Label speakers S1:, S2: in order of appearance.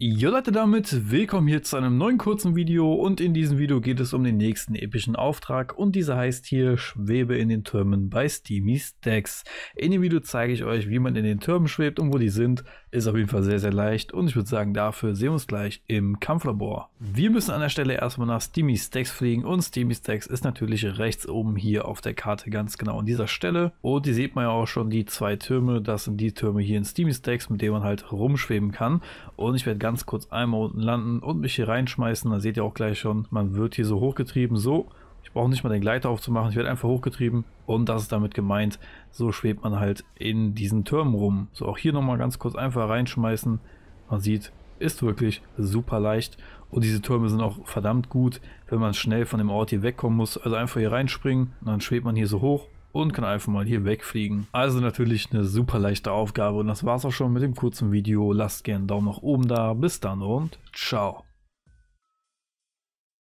S1: Jo Leute, damit willkommen hier zu einem neuen kurzen Video und in diesem Video geht es um den nächsten epischen Auftrag und dieser heißt hier Schwebe in den Türmen bei Steamy Stacks. In dem Video zeige ich euch, wie man in den Türmen schwebt und wo die sind. Ist auf jeden Fall sehr, sehr leicht und ich würde sagen, dafür sehen wir uns gleich im Kampflabor. Wir müssen an der Stelle erstmal nach Steamy Stacks fliegen und Steamy Stacks ist natürlich rechts oben hier auf der Karte ganz genau an dieser Stelle und die sieht man ja auch schon, die zwei Türme, das sind die Türme hier in Steamy Stacks, mit denen man halt rumschweben kann und ich werde ganz ganz kurz einmal unten landen und mich hier reinschmeißen. Dann seht ihr auch gleich schon, man wird hier so hochgetrieben. So, ich brauche nicht mal den Gleiter aufzumachen, ich werde einfach hochgetrieben und das ist damit gemeint. So schwebt man halt in diesen Türmen rum. So, auch hier nochmal ganz kurz einfach reinschmeißen. Man sieht, ist wirklich super leicht und diese Türme sind auch verdammt gut, wenn man schnell von dem Ort hier wegkommen muss. Also einfach hier reinspringen und dann schwebt man hier so hoch und kann einfach mal hier wegfliegen. Also natürlich eine super leichte Aufgabe und das war's auch schon mit dem kurzen Video. Lasst gerne einen Daumen nach oben da. Bis dann und ciao.